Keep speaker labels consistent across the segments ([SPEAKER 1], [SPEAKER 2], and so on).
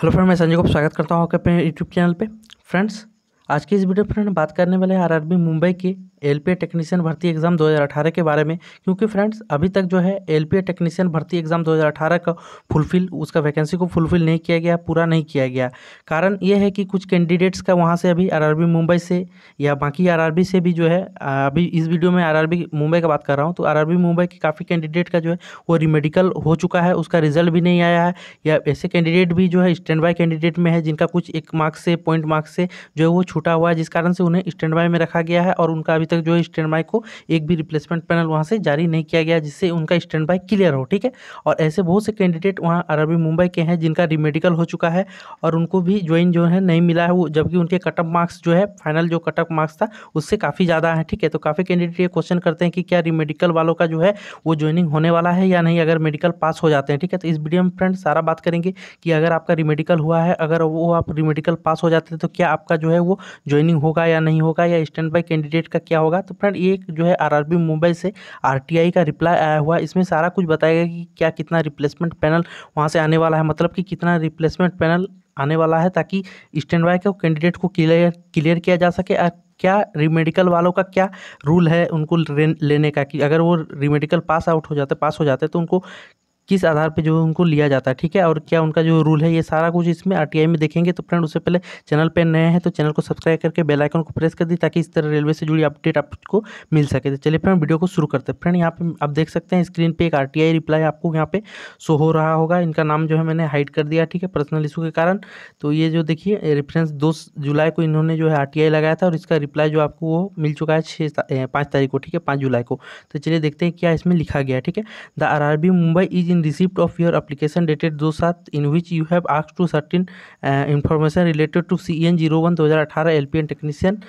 [SPEAKER 1] hello friend मैं संजय को स्वागत करता हूँ आपके अपने यूट्यूब चैनल पे फ्रेंड्स आज की इस वीडियो पर फ्रेंड बात करने वाले हैं आरआरबी मुंबई के एल टेक्नीशियन भर्ती एग्ज़ाम 2018 के बारे में क्योंकि फ्रेंड्स अभी तक जो है एल टेक्नीशियन भर्ती एग्ज़ाम 2018 का फुलफिल उसका वैकेंसी को फुलफिल नहीं किया गया पूरा नहीं किया गया कारण ये है कि कुछ कैंडिडेट्स का वहाँ से अभी आर मुंबई से या बाकी आर से भी जो है अभी इस वीडियो में आर मुंबई का बात कर रहा हूँ तो आर मुंबई के काफ़ी कैंडिडेट का जो है वो रिमेडिकल हो चुका है उसका रिजल्ट भी नहीं आया है या ऐसे कैंडिडेट भी जो है स्टैंड बाय कैंडिडेट में है जिनका कुछ एक मार्क्स से पॉइंट मार्क्स से जो है वो छूटा हुआ है जिस कारण से उन्हें स्टैंड बाय में रखा गया है और उनका अभी तक जो है स्टैंड बाई को एक भी रिप्लेसमेंट पैनल वहाँ से जारी नहीं किया गया जिससे उनका स्टैंड बाई क्लियर हो ठीक है और ऐसे बहुत से कैंडिडेट वहाँ अरबी मुंबई के हैं जिनका रिमेडिकल हो चुका है और उनको भी ज्वाइन जो है नहीं मिला है वो जबकि उनके कटअप मार्क्स जो है फाइनल जो कटअप मार्क्स था उससे काफ़ी ज़्यादा है ठीक है तो काफ़ी कैंडिडेट ये क्वेश्चन करते हैं कि क्या रिमेडिकल वालों का जो है वो ज्वाइनिंग होने वाला है या नहीं अगर मेडिकल पास हो जाते हैं ठीक है तो इस वीडियो में फ्रेंड सारा बात करेंगे कि अगर आपका रिमेडिकल हुआ है अगर वो आप रिमेडिकल पास हो जाते हैं तो क्या आपका जो है वो ज्वाइनिंग होगा या नहीं होगा या स्टैंड बाई कैंडिडेट का क्या किया होगा तो फ्रेंड ये जो है आरआरबी मुंबई से आरटीआई का रिप्लाई आया हुआ है इसमें सारा कुछ बताएगा कि क्या कितना रिप्लेसमेंट पैनल वहाँ से आने वाला है मतलब कि कितना रिप्लेसमेंट पैनल आने वाला है ताकि स्टैंड बाय के कैंडिडेट को क्लियर क्लियर किया जा सके और क्या रिमेडिकल वालों का क्या रूल है उनको लेने का कि अगर वो रिमेडिकल पास आउट हो जाते पास हो जाते तो उनको किस आधार पे जो उनको लिया जाता है ठीक है और क्या उनका जो रूल है ये सारा कुछ इसमें आरटीआई में देखेंगे तो फ्रेंड उससे पहले चैनल पे नए हैं तो चैनल को सब्सक्राइब करके बेल आइकन को प्रेस कर दी ताकि इस तरह रेलवे से जुड़ी अपडेट आपको मिल सके तो चलिए फ्रेंड वीडियो को शुरू करते हैं फ्रेंड यहाँ पे आप देख सकते हैं स्क्रीन पर एक आर रिप्लाई आपको यहाँ पे शो हो रहा होगा इनका नाम जो है मैंने हाइड कर दिया ठीक है पर्सनल इशू के कारण तो ये जो देखिए रेफरेंस दो जुलाई को इन्होंने जो है आर लगाया था और इसका रिप्लाई जो आपको वो मिल चुका है छः पाँच तारीख को ठीक है पाँच जुलाई को तो चलिए देखते हैं क्या इसमें लिखा गया ठीक है the R Mumbai is in receipt of your application dated 27 in which you have asked to certain uh, information related to CEN 01 2018 LPN technician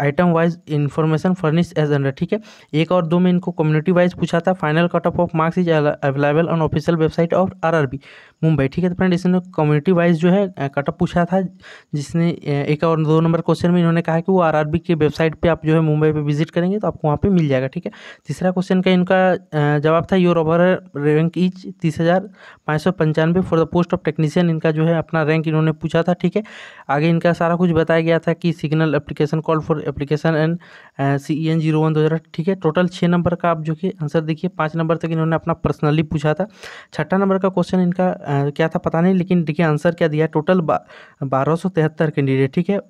[SPEAKER 1] item wise information furnish as under ठीक है एक और दो में इनको कम्युनिटी वाइज पूछा था final cut off off marks is available on official website of RRB Mumbai ठीक है तो फ्रेंड इसने कम्युनिटी वाइज जो है कट ऑफ पूछा था जिसने एक और दो नंबर क्वेश्चन में इन्होंने कहा कि वो बी की वेबसाइट पर आप जो है मुंबई पर विजिट करेंगे तो आपको वहाँ पर मिल जाएगा ठीक है तीसरा क्वेश्चन का इनका जवाब था योर ओवर रैंक इज तीस हज़ार पाँच सौ पंचानवे for the post of technician इनका जो है अपना रैंक इन्होंने पूछा था ठीक है आगे इनका सारा कुछ बताया गया था कि signal application call for application and C E N zero one दो हज़ार ठीक है टोटल छः नंबर का आप जो कि आंसर देखिए पाँच नंबर तक इन्होंने अपना पर्सनली पूछा था छठा नंबर का क्वेश्चन इनका uh, क्या था पता नहीं लेकिन देखिए आंसर क्या दिया टोटल बारह सौ तिहत्तर कैंडिडेट ठीक है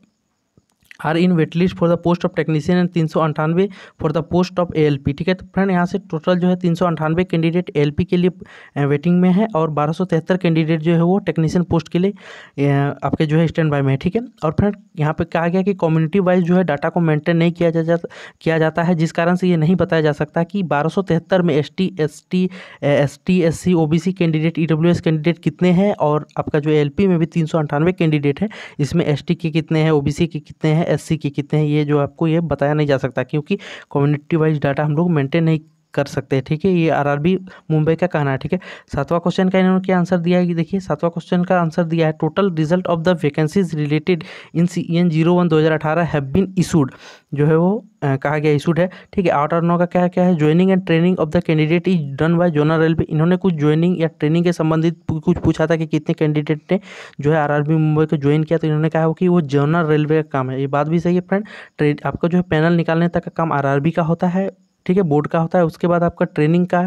[SPEAKER 1] are in wait list for the post of technician and तीन सौ अंठानवे for the post of P ठीक है तो फ्रेंड यहाँ से टोटल जो है तीन सौ अंठानवे कैंडिडेट पी के लिए वेटिंग में है और बारह सौ तिहत्तर कैंडिडेट जो है वो टेक्नीशियन पोस्ट के लिए आपके जो है स्टैंड बाय में है ठीक है और फ्रेंड यहाँ पर कहा गया कि कम्युनिटी वाइज जो है डाटा को मेंटेन नहीं किया जा, किया जाता है जिस कारण से ये नहीं बताया जा सकता कि बारह में S T S T S T S C O B C candidate E W S candidate कितने हैं और आपका जो एल पी में भी तीन सौ अंठानवे कैंडिडेट है इसमें एस टी के कितने हैं ओ बी सी के कितने हैं एस के कितने हैं ये जो आपको ये बताया नहीं जा सकता क्योंकि कम्युनिटी वाइज डाटा हम लोग मेंटेन नहीं कर सकते हैं ठीक है ये आरआरबी मुंबई का कहना है ठीक है सातवां क्वेश्चन का इन्होंने क्या आंसर दिया है देखिए सातवां क्वेश्चन का आंसर दिया है total result of the vacancies related in C N zero one दो हज़ार अठारह हैव बीन इशूड जो है वो कहा गया इशूड है ठीक है आठ और नौ का क्या क्या है joining and training of the candidate is done by zonal railway इन्होंने कुछ ज्वाइनिंग या ट्रेनिंग के संबंधित कुछ पूछा था कि कितने कैंडिडेट ने जो है आर मुंबई को ज्वाइन किया तो इन्होंने कहा कि वो जोनल रेलवे का काम है ये बात भी सही है फ्रेंड ट्रेन आपका जो है पैनल निकालने तक का काम आर का होता है ठीक है बोर्ड का होता है उसके बाद आपका ट्रेनिंग का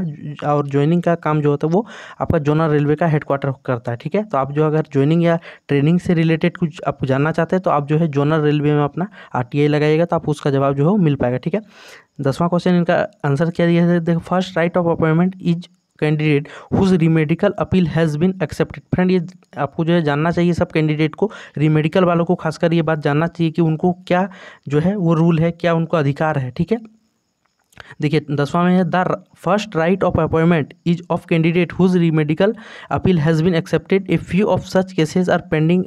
[SPEAKER 1] और ज्वाइनिंग का काम जो होता है वो आपका जोनल रेलवे का हेडक्वार्टर करता है ठीक है तो आप जो अगर ज्वाइनिंग या ट्रेनिंग से रिलेटेड कुछ आप जानना चाहते हैं तो आप जो है जोनल रेलवे में अपना आर लगाइएगा तो आप उसका जवाब जो है मिल पाएगा ठीक है दसवां क्वेश्चन इनका आंसर क्या दिया है देखो first right of appointment is candidate whose remedical appeal has been accepted friend ये आपको जो है जानना चाहिए सब कैंडिडेट को रिमेडिकल वालों को खासकर ये बात जानना चाहिए कि उनको क्या जो है वो रूल है क्या उनको अधिकार है ठीक है देखिए दसवां में है the first right of appointment is of candidate whose remedical appeal has been accepted a few of such cases are pending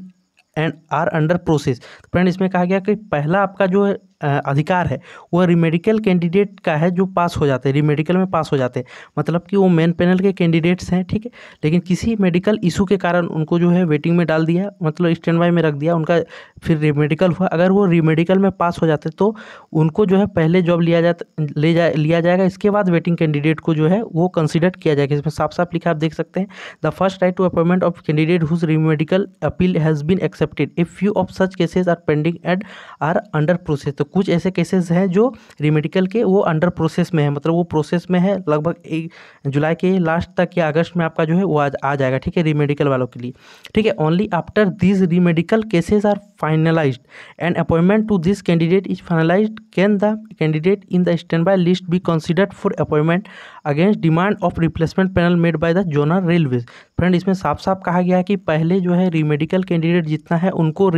[SPEAKER 1] and are under process तो फ्रेंड इसमें कहा गया कि पहला आपका जो है अधिकार है वह रिमेडिकल कैंडिडेट का है जो पास हो जाते हैं रिमेडिकल में पास हो जाते हैं मतलब कि वो मेन पैनल के कैंडिडेट्स हैं ठीक है लेकिन किसी मेडिकल इशू के कारण उनको जो है वेटिंग में डाल दिया मतलब स्टैंड बाई में रख दिया उनका फिर रिमेडिकल हुआ अगर वो रिमेडिकल में पास हो जाते तो उनको जो है पहले जॉब लिया जाता ले जा लिया जाएगा इसके बाद वेटिंग कैंडिडेट को जो है वो कंसिडर किया जाएगा इसमें साफ साफ लिखा आप देख सकते हैं the first right to appointment of candidate whose remedical appeal has been accepted if few of such cases are pending and are under process तो कुछ ऐसे केसेस हैं जो रिमेडिकल के वो अंडर प्रोसेस में है मतलब वो प्रोसेस में है लगभग एक जुलाई के लास्ट तक या अगस्त में आपका जो है वो आज आ जाएगा ठीक है रीमेडिकल वालों के लिए ठीक है only after this remedical cases are finalise and appointment to this candidate is finalise can the candidate in the stand by list be considered for appointment against demand of replacement panel made by the zonal railways friend इसमें साफ साफ कहा गया है कि पहले जो है रिमेडिकल कैंडिडेट जितना है उनको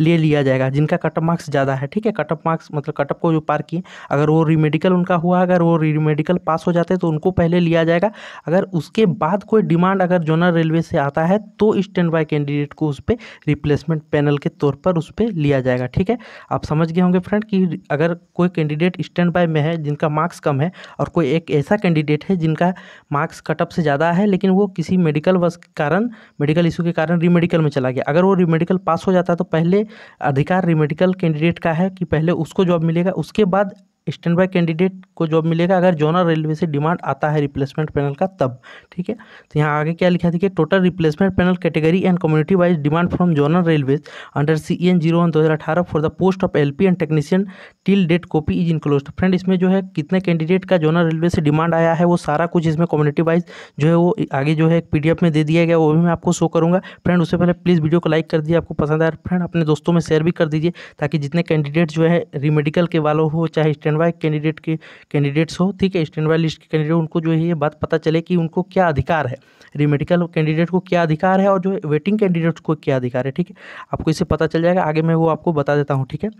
[SPEAKER 1] ले लिया जाएगा जिनका कटअप मार्क्स ज़्यादा है ठीक है कटअप मार्क्स मार्क्स मतलब कटअप को जो पार किए अगर वो रीमेडिकल उनका हुआ अगर वो रीमेडिकल पास हो जाते हैं तो उनको पहले लिया जाएगा अगर उसके बाद कोई डिमांड अगर जोनल रेलवे से आता है तो स्टैंड बाय कैंडिडेट को उस पर रिप्लेसमेंट पैनल के तौर पर उस पर लिया जाएगा ठीक है आप समझ गए होंगे फ्रेंड कि अगर कोई कैंडिडेट स्टैंड बाय में है जिनका मार्क्स कम है और कोई एक ऐसा कैंडिडेट है जिनका मार्क्स कटअप से ज़्यादा है लेकिन वो किसी मेडिकल वर्ष के कारण मेडिकल इशू के कारण रीमेडिकल में चला गया अगर वो रीमेडिकल पास हो जाता है तो पहले अधिकार रीमेडिकल कैंडिडेट का है कि पहले उसको जॉब मिलेगा उसके बाद स्टैंड बाय कैंडिडेट आपको जॉब मिलेगा अगर जोनल रेलवे से डिमांड आता है रिप्लेसमेंट पैनल का तब ठीक है तो यहाँ आगे क्या लिखा देखिए total replacement panel category and community wise demand from zonal railway under C N zero one दो हज़ार अठारह for the post of L P and technician till date copy is enclose friend इसमें जो है कितने कैंडिडेट का zonal railway से demand आया है वो सारा कुछ इसमें कम्युनिटी वाइज जो है वो आगे जो है एक पी में दे दिया गया वो भी मैं आपको शो करूँगा फ्रेंड उससे पहले प्लीज़ वीडियो को लाइक कर दीजिए आपको पसंद आया फ्रेंड अपने दोस्तों में शेयर भी कर दीजिए ताकि जितने कैंडिडेट जो है रिमेडिकल के वालों हो चाहे स्टैंड बाई कैंडिडेट के कैंडिडेट्स हो ठीक है स्टैंड बाई लिस्ट के कैंडिडेट उनको जो है ये बात पता चले कि उनको क्या अधिकार है रिमेडिकल कैंडिडेट को क्या अधिकार है और जो वेटिंग कैंडिडेट्स को क्या अधिकार है ठीक है आपको इसे पता चल जाएगा आगे मैं वो आपको बता देता हूँ ठीक है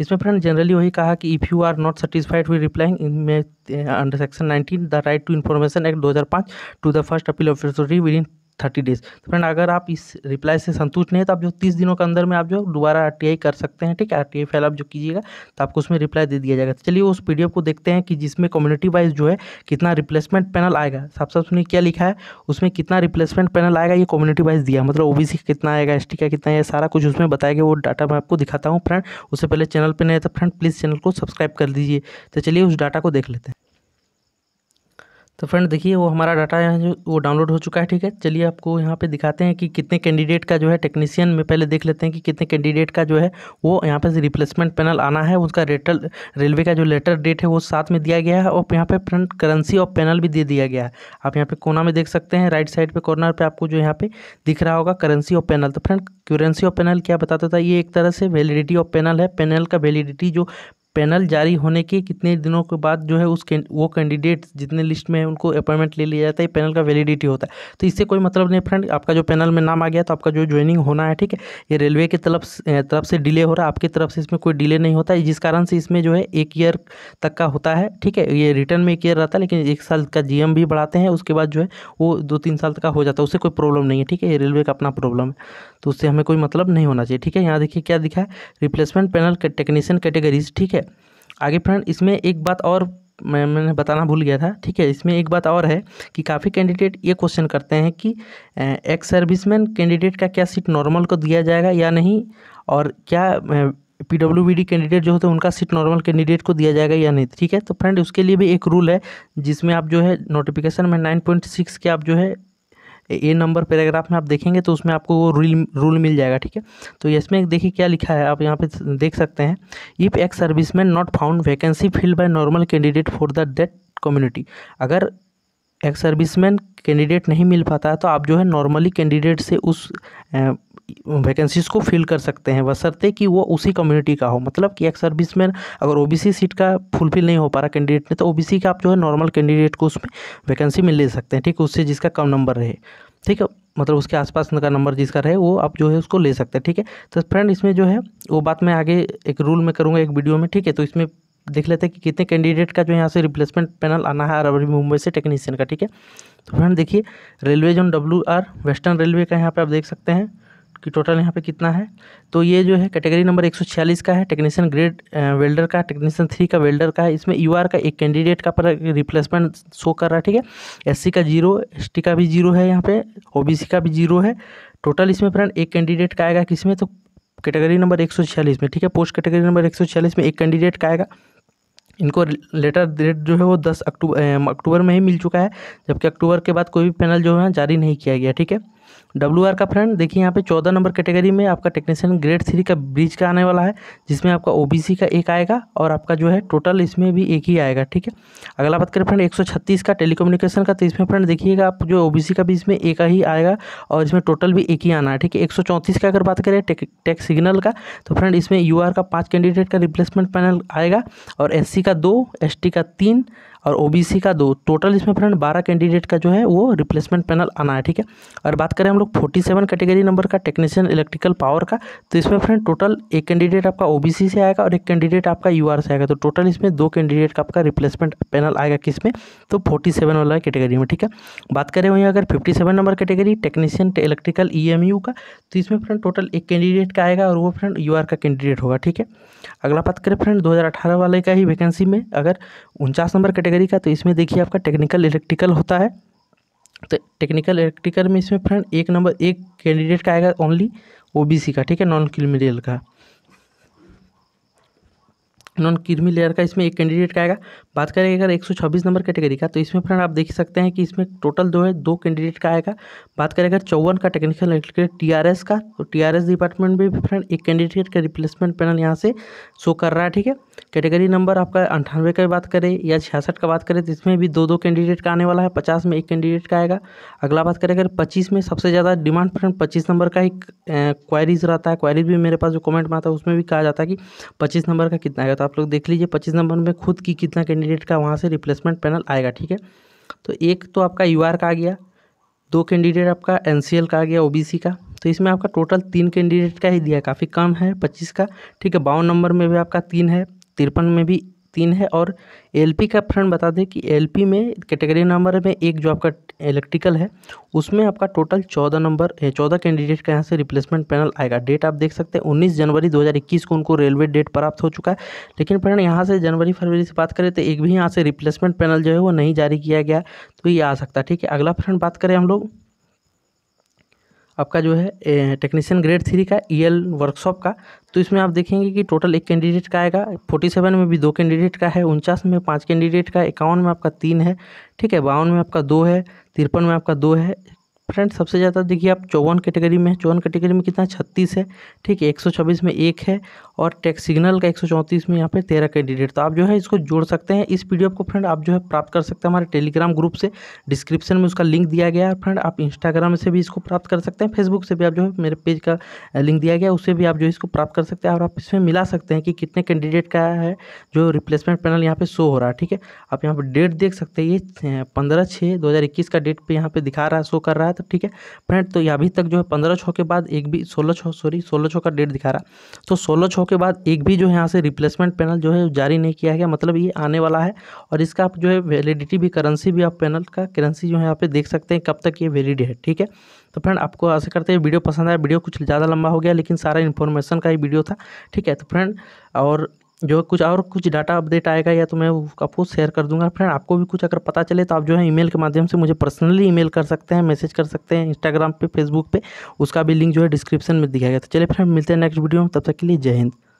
[SPEAKER 1] इसमें फ्रेंड जनरली वही कहा कि if you are not satisfied with replying में under section 19 the right to information act 2005 to the first appeal officer within thirty days तो फ्रेंड अगर आप इस रिप्लाई से संतुष्ट नहीं है तो आप जो तीस दिनों के अंदर में आप जो दोबारा आर कर सकते हैं ठीक है आर टी फाइल आप जो कीजिएगा तो आपको उसमें रिप्लाई दे दिया जाएगा तो चलिए उस पी को देखते हैं कि जिसमें कम्युनिटी वाइज जो है कितना रिप्लेसमेंट पैनल आएगा साफ साफ सुनिए क्या लिखा है उसमें कितना रिप्लेसमेंट पैनल आएगा ये कम्युनिटी वाइज दिया मतलब ओ का कितना आएगा एस का कितना है सारा कुछ उसमें बताया गया वो डाटा मैं आपको दिखाता हूँ फ्रेंड उससे पहले चैनल पर नहीं है तो फ्रेंड प्लीज़ चैनल को सब्सक्राइब कर दीजिए तो चलिए उस डाटा को देख लेते हैं तो फ्रेंड देखिए वो हमारा डाटा यहाँ जो वो डाउनलोड हो चुका है ठीक है चलिए आपको यहाँ पे दिखाते हैं कि कितने कैंडिडेट का जो है टेक्नीशियन में पहले देख लेते हैं कि कितने कैंडिडेट का जो है वो यहाँ पे रिप्लेसमेंट पैनल आना है उसका रेटल रेलवे का जो लेटर डेट है वो साथ में दिया गया है और यहाँ पे फ्रेंड करेंसी और पैनल भी दे दिया गया है आप यहाँ पे कोना में देख सकते हैं राइट साइड पर कॉर्नर पर आपको जो यहाँ पे दिख रहा होगा करेंसी और पैनल तो फ्रेंड करेंसी ऑफ पैनल क्या बताता था ये एक तरह से वैलिडिटी ऑफ पैनल है पैनल का वैलिडिटी जो पैनल जारी होने के कितने दिनों के बाद जो है उस के, वो कैंडिडेट जितने लिस्ट में है उनको अपॉइंटमेंट ले लिया जाता है पैनल का वैलिडिटी होता है तो इससे कोई मतलब नहीं फ्रेंड आपका जो पैनल में नाम आ गया तो आपका जो ज्वाइनिंग होना है ठीक है ये रेलवे की तरफ तरफ से डिले हो रहा है आपकी तरफ से इसमें कोई डिले नहीं होता है जिस कारण से इसमें जो है एक ईयर तक का होता है ठीक है ये रिटर्न में एक ईयर रहता है लेकिन एक साल का जी भी बढ़ाते हैं उसके बाद जो है वो दो तीन साल तक का हो जाता है उससे कोई प्रॉब्लम नहीं है ठीक है ये रेलवे का अपना प्रॉब्लम है तो उससे हमें कोई मतलब नहीं होना चाहिए ठीक है यहाँ देखिए क्या दिखा है रिप्लेसमेंट पैनल टेक्नीशियन कैटेगरीज ठीक है आगे फ्रेंड इसमें एक बात और मैं मैंने बताना भूल गया था ठीक है इसमें एक बात और है कि काफ़ी कैंडिडेट ये क्वेश्चन करते हैं कि एक्स सर्विसमैन कैंडिडेट का क्या सीट नॉर्मल को दिया जाएगा या नहीं और क्या P W B D candidate जो होते हैं उनका सीट नॉर्मल कैंडिडेट को दिया जाएगा या नहीं ठीक है तो फ्रेंड उसके लिए भी एक रूल है जिसमें आप जो है नोटिफिकेशन में नाइन पॉइंट सिक्स के आप जो है ए नंबर पैराग्राफ में आप देखेंगे तो उसमें आपको वो रूल रूल मिल जाएगा ठीक है तो इसमें देखिए क्या लिखा है आप यहाँ पे देख सकते हैं if ex service man not found vacancy filled by normal candidate for the date community अगर एक्स सर्विसमैन कैंडिडेट नहीं मिल पाता है तो आप जो है नॉर्मली कैंडिडेट से उस वैकेंसीज को फिल कर सकते हैं वसरते कि वो उसी कम्युनिटी का हो मतलब कि एक सर्विस मैन अगर ओबीसी सीट का फुलफिल नहीं हो पा रहा कैंडिडेट ने तो ओबीसी का आप जो है नॉर्मल कैंडिडेट को उसमें वैकेंसी में ले सकते हैं ठीक है उससे जिसका कम नंबर रहे ठीक है मतलब उसके आसपास का नंबर जिसका रहे वो आप जो है उसको ले सकते हैं ठीक है तो फ्रेंड इसमें जो है वो बात मैं आगे एक रूल में करूँगा एक वीडियो में ठीक है तो इसमें देख लेते हैं कि कितने कैंडिडेट का जो यहाँ से रिप्लेसमेंट पैनल आना है अरबरी मुंबई से टेक्नीशियन का ठीक है तो फ्रेंड देखिए railway zone W R western railway का यहाँ पे आप देख सकते हैं कि टोटल यहाँ पे कितना है तो ये जो है कैटेगरी नंबर 146 का है टेक्नीशियन ग्रेड वेल्डर का टेक्नीशियन थ्री का वेल्डर का है इसमें यू का एक कैंडिडेट का पर रिप्लेसमेंट शो कर रहा है ठीक है एस का जीरो एस का भी जीरो है यहाँ पे ओ का भी जीरो है टोटल इसमें फ्रेंड एक कैंडिडेट का आएगा किसमें तो कैटेगरी नंबर एक में ठीक है पोस्ट कैटेगरी नंबर एक में एक कैंडिडेट का आएगा इनको लेटर डेट जो है वो दस अक्टूबर अक्टूबर में ही मिल चुका है जबकि अक्टूबर के बाद कोई भी पैनल जो है जारी नहीं किया गया ठीक है डब्ल्यू आर का फ्रेंड देखिए यहाँ पे चौदह नंबर कैटेगरी में आपका टेक्नीशियन ग्रेड थ्री का ब्रिज का आने वाला है जिसमें आपका सी का एक आएगा और आपका जो है टोटल इसमें भी एक ही आएगा ठीक है अगला बात करें फ्रेंड एक सौ छत्तीस का टेलीकम्युनिकेशन का तो इसमें फ्रेंड देखिएगा आप जो सी का भी इसमें एक ही आएगा और इसमें टोटल भी एक ही आना है ठीक है एक सौ चौंतीस का अगर बात करें टैक्स सिग्नल का तो फ्रेंड इसमें यू आर का पाँच कैंडिडेट का रिप्लेसमेंट पैनल आएगा और एस सी का दो एस टी का तीन और ओबीसी का दो टोटल इसमें फ्रेंड बारह कैंडिडेट का जो है वो रिप्लेसमेंट पैनल आना है ठीक है और बात करें हम लोग फोर्टी सेवन कैटेगरी नंबर का टेक्नीशियन इलेक्ट्रिकल पावर का तो इसमें फ्रेंड टोटल एक कैंडिडेट आपका ओबीसी से आएगा और एक कैंडिडेट आपका यूआर से आएगा तो टोटल इसमें दो कैंडिडेट का आपका रिप्लेसमेंट पैनल आएगा किस में तो फोर्टी सेवन वाला कैटेगरी में ठीक है बात करें वहीं अगर fifty seven number category technician electrical E का तो इसमें फ्रेंड टोटल एक कैंडिडेट का आएगा और वो फ्रेंड यू का कैंडिडेट होगा ठीक है अगला बात करें फ्रेंड दो वाले का ही वैकेंसी में अगर उनचास नंबर कैटेगरी कैटेगरी का तो इसमें देखिए आपका टेक्निकल इलेक्ट्रिकल होता है तो टेक्निकल इलेक्ट्रिकल में इसमें फ्रेंड एक नंबर एक कैंडिडेट का आएगा ओनली ओबीसी का ठीक है नॉन क्रिमिनल का नॉन क्रीमी लेयर का इसमें एक कैंडिडेट का आएगा बात करें अगर 126 नंबर कैटेगरी का तो इसमें फ्रेंड आप देख सकते हैं कि इसमें टोटल दो है दो कैंडिडेट का आएगा बात करें अगर चौवन का टेक्निकल टीआरएस का तो टीआरएस डिपार्टमेंट में भी फ्रेंड एक कैंडिडेट का रिप्लेसमेंट पैनल यहाँ से शो कर रहा है ठीक है कैटेगरी नंबर आपका अंठानवे का बात करें या छियासठ का बात करें तो इसमें भी दो दो कैंडिडेट का आने वाला है पचास में एक कैंडिडेट का आएगा अगला बात करें अगर पच्चीस में सबसे ज़्यादा डिमांड फ्रेंड पच्चीस नंबर का एक क्वारीज रहता है क्वारीज भी मेरे पास जो कॉमेंट में आता है उसमें भी कहा जाता है कि पच्चीस नंबर का कितना आएगा तो तो आप लोग देख लीजिए पच्चीस नंबर में खुद की कितना कैंडिडेट का वहाँ से रिप्लेसमेंट पैनल आएगा ठीक है तो एक तो आपका यू का आ गया दो कैंडिडेट आपका एन का आ गया ओ का तो इसमें आपका टोटल तीन कैंडिडेट का ही दिया काफ़ी कम है पच्चीस का ठीक है बावन नंबर में भी आपका तीन है तिरपन में भी तीन है और एलपी का फ्रेंड बता दें कि एलपी में कैटेगरी नंबर में एक जो आपका इलेक्ट्रिकल है उसमें आपका टोटल चौदह नंबर चौदह कैंडिडेट का यहाँ से रिप्लेसमेंट पैनल आएगा डेट आप देख सकते हैं उन्नीस जनवरी 2021 को उनको रेलवे डेट प्राप्त हो चुका है लेकिन फ्रेंड यहाँ से जनवरी फरवरी से बात करें तो एक भी यहाँ से रिप्लेसमेंट पैनल जो है वो नहीं जारी किया गया तो ये आ सकता है ठीक है अगला फ्रेंड बात करें हम लोग आपका जो है टेक्नीशियन ग्रेड थ्री का ई एल वर्कशॉप का तो इसमें आप देखेंगे कि टोटल एक कैंडिडेट का आएगा फोर्टी सेवन में भी दो कैंडिडेट का है उनचास में पाँच कैंडिडेट का इक्यावन में आपका तीन है ठीक है बावन में आपका दो है तिरपन में आपका दो है फ्रेंड सबसे ज़्यादा देखिए आप चौवन कैटेगरी में चौवन कैटेगरी में कितना छत्तीस है ठीक है एक सौ छब्बीस में एक है और टैक्स सिग्नल का एक सौ चौंतीस में यहाँ पे तेरह कैंडिडेट तो आप जो है इसको जोड़ सकते हैं इस पीडीएफ को फ्रेंड आप जो है प्राप्त कर सकते हैं हमारे टेलीग्राम ग्रुप से डिस्क्रिप्शन में उसका लिंक दिया गया है फ्रेंड आप इंस्टाग्राम से भी इसको प्राप्त कर सकते हैं फेसबुक से भी आप जो है मेरे पेज का लिंक दिया गया उससे भी आप जो इसको प्राप्त कर सकते हैं और आप इसमें मिला सकते हैं कि कितने कैंडिडेट का है जो रिप्लेसमेंट पैनल यहाँ पर शो हो रहा है ठीक है आप यहाँ पर डेट देख सकते हैं ये पंद्रह छः दो का डेट पर यहाँ पर दिखा रहा है शो कर रहा है तो तक तो ठीक है फ्रेंड तो ये अभी तक जो है पंद्रह छः के बाद एक भी सोलह छः सॉरी सोलह छः का डेट दिखा रहा तो सोलह छः के बाद एक भी जो है यहाँ से रिप्लेसमेंट पैनल जो है जारी नहीं किया गया मतलब ये आने वाला है और इसका आप जो है वैलिडिटी भी करेंसी भी आप पैनल का करेंसी जो है यहाँ पे देख सकते हैं कब तक ये वैलिड है ठीक है तो फ्रेंड आपको ऐसे करते हैं वीडियो पसंद आया वीडियो कुछ ज़्यादा लंबा हो गया लेकिन सारा इन्फॉर्मेशन का ही वीडियो था ठीक है तो फ्रेंड और जो कुछ और कुछ डाटा अपडेट आएगा या तो मैं आपको शेयर कर दूंगा फ्रेंड आपको भी कुछ अगर पता चले तो आप जो है ईमेल के माध्यम से मुझे पर्सनली ईमेल कर सकते हैं मैसेज कर सकते हैं इंस्टाग्राम पे फेसबुक पे उसका भी लिंक जो है डिस्क्रिप्शन में दिखाया गया तो चलिए फ्रेंड मिलते हैं नेक्स्ट वीडियो में तब तक के लिए जय हिंद